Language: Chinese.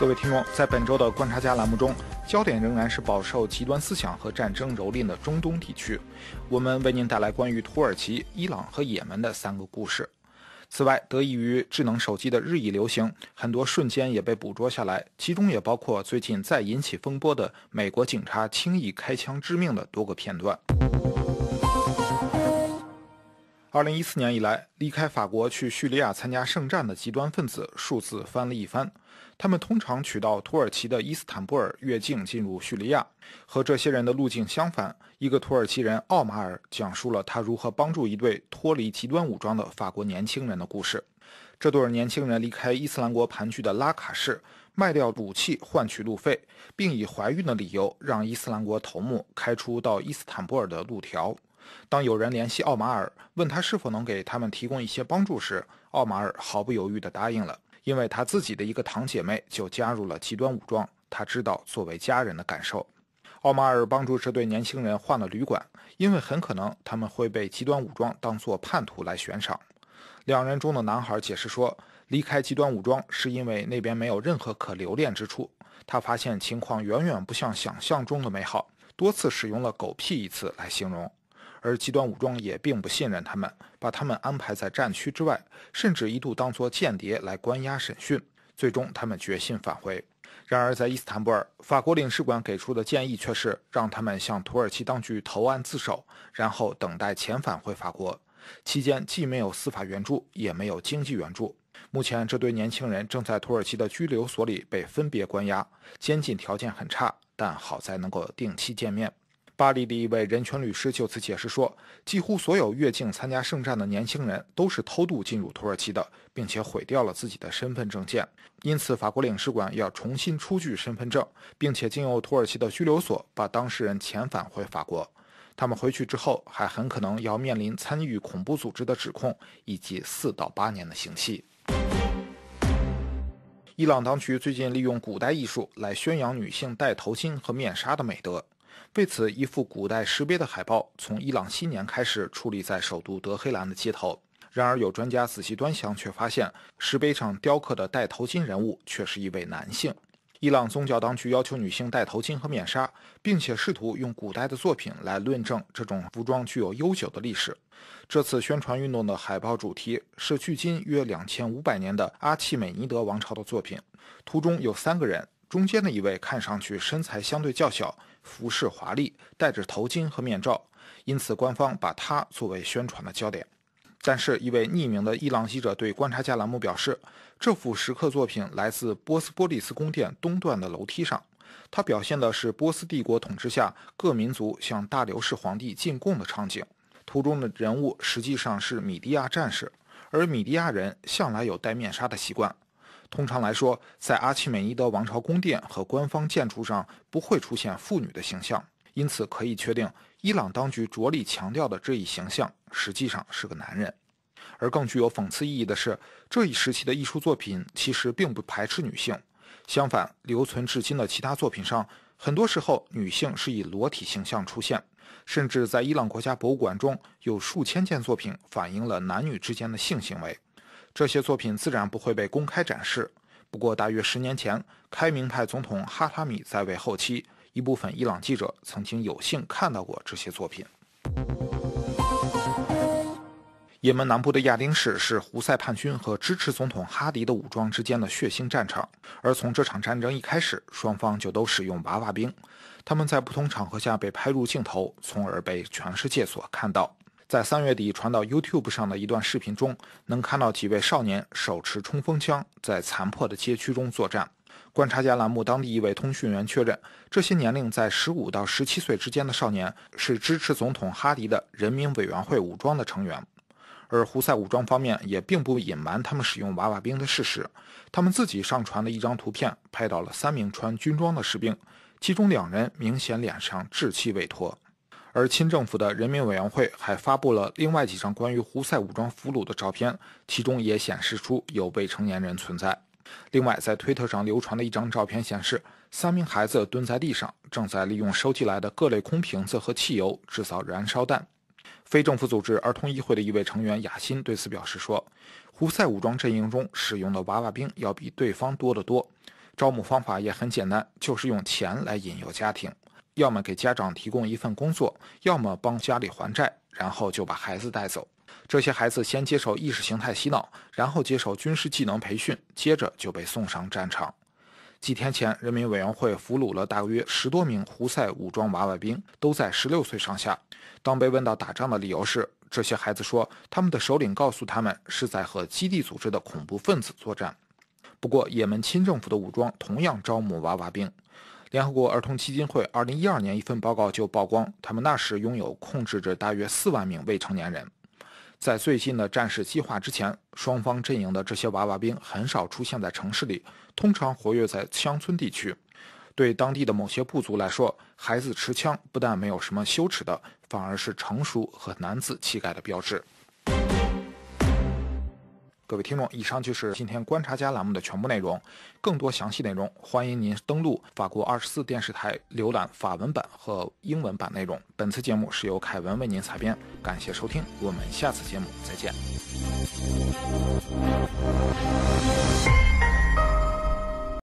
各位听众，在本周的观察家栏目中，焦点仍然是饱受极端思想和战争蹂躏的中东地区。我们为您带来关于土耳其、伊朗和也门的三个故事。此外，得益于智能手机的日益流行，很多瞬间也被捕捉下来，其中也包括最近再引起风波的美国警察轻易开枪致命的多个片段。二零一四年以来，离开法国去叙利亚参加圣战的极端分子数字翻了一番。他们通常取到土耳其的伊斯坦布尔越境进入叙利亚。和这些人的路径相反，一个土耳其人奥马尔讲述了他如何帮助一对脱离极端武装的法国年轻人的故事。这对年轻人离开伊斯兰国盘踞的拉卡市，卖掉武器换取路费，并以怀孕的理由让伊斯兰国头目开出到伊斯坦布尔的路条。当有人联系奥马尔，问他是否能给他们提供一些帮助时，奥马尔毫不犹豫地答应了，因为他自己的一个堂姐妹就加入了极端武装，他知道作为家人的感受。奥马尔帮助这对年轻人换了旅馆，因为很可能他们会被极端武装当作叛徒来悬赏。两人中的男孩解释说，离开极端武装是因为那边没有任何可留恋之处。他发现情况远远不像想象中的美好，多次使用了“狗屁”一词来形容。而极端武装也并不信任他们，把他们安排在战区之外，甚至一度当作间谍来关押审讯。最终，他们决心返回。然而，在伊斯坦布尔，法国领事馆给出的建议却是让他们向土耳其当局投案自首，然后等待遣返回法国。期间既没有司法援助，也没有经济援助。目前，这对年轻人正在土耳其的拘留所里被分别关押，监禁条件很差，但好在能够定期见面。巴黎的一位人权律师就此解释说，几乎所有越境参加圣战的年轻人都是偷渡进入土耳其的，并且毁掉了自己的身份证件，因此法国领事馆要重新出具身份证，并且经由土耳其的拘留所把当事人遣返回法国。他们回去之后，还很可能要面临参与恐怖组织的指控以及四到八年的刑期。伊朗当局最近利用古代艺术来宣扬女性戴头巾和面纱的美德。为此，一副古代石碑的海报从伊朗新年开始矗立在首都德黑兰的街头。然而，有专家仔细端详，却发现石碑上雕刻的戴头巾人物却是一位男性。伊朗宗教当局要求女性戴头巾和面纱，并且试图用古代的作品来论证这种服装具有悠久的历史。这次宣传运动的海报主题是距今约两千五百年的阿契美尼德王朝的作品，图中有三个人。中间的一位看上去身材相对较小，服饰华丽，戴着头巾和面罩，因此官方把他作为宣传的焦点。但是，一位匿名的伊朗记者对《观察家》栏目表示，这幅石刻作品来自波斯波利斯宫殿东段的楼梯上，它表现的是波斯帝国统治下各民族向大流士皇帝进贡的场景。图中的人物实际上是米迪亚战士，而米迪亚人向来有戴面纱的习惯。通常来说，在阿契美尼德王朝宫殿和官方建筑上不会出现妇女的形象，因此可以确定，伊朗当局着力强调的这一形象实际上是个男人。而更具有讽刺意义的是，这一时期的艺术作品其实并不排斥女性，相反，留存至今的其他作品上，很多时候女性是以裸体形象出现，甚至在伊朗国家博物馆中有数千件作品反映了男女之间的性行为。这些作品自然不会被公开展示。不过，大约十年前，开明派总统哈塔米在位后期，一部分伊朗记者曾经有幸看到过这些作品。也门南部的亚丁市是胡塞叛军和支持总统哈迪的武装之间的血腥战场。而从这场战争一开始，双方就都使用娃娃兵，他们在不同场合下被拍入镜头，从而被全世界所看到。在三月底传到 YouTube 上的一段视频中，能看到几位少年手持冲锋枪在残破的街区中作战。观察家栏目当地一位通讯员确认，这些年龄在十五到十七岁之间的少年是支持总统哈迪的人民委员会武装的成员。而胡塞武装方面也并不隐瞒他们使用娃娃兵的事实，他们自己上传了一张图片，拍到了三名穿军装的士兵，其中两人明显脸上稚气未脱。而清政府的人民委员会还发布了另外几张关于胡塞武装俘虏的照片，其中也显示出有未成年人存在。另外，在推特上流传的一张照片显示，三名孩子蹲在地上，正在利用收集来的各类空瓶子和汽油制造燃烧弹。非政府组织儿童议会的一位成员雅辛对此表示说：“胡塞武装阵营中使用的娃娃兵要比对方多得多，招募方法也很简单，就是用钱来引诱家庭。”要么给家长提供一份工作，要么帮家里还债，然后就把孩子带走。这些孩子先接受意识形态洗脑，然后接受军事技能培训，接着就被送上战场。几天前，人民委员会俘虏了大约十多名胡塞武装娃娃兵，都在十六岁上下。当被问到打仗的理由时，这些孩子说，他们的首领告诉他们是在和基地组织的恐怖分子作战。不过，也门亲政府的武装同样招募娃娃兵。联合国儿童基金会2012年一份报告就曝光，他们那时拥有控制着大约4万名未成年人。在最近的战事计划之前，双方阵营的这些娃娃兵很少出现在城市里，通常活跃在乡村地区。对当地的某些部族来说，孩子持枪不但没有什么羞耻的，反而是成熟和男子气概的标志。各位听众，以上就是今天观察家栏目的全部内容。更多详细内容，欢迎您登录法国二十四电视台浏览法文版和英文版内容。本次节目是由凯文为您采编，感谢收听，我们下次节目再见。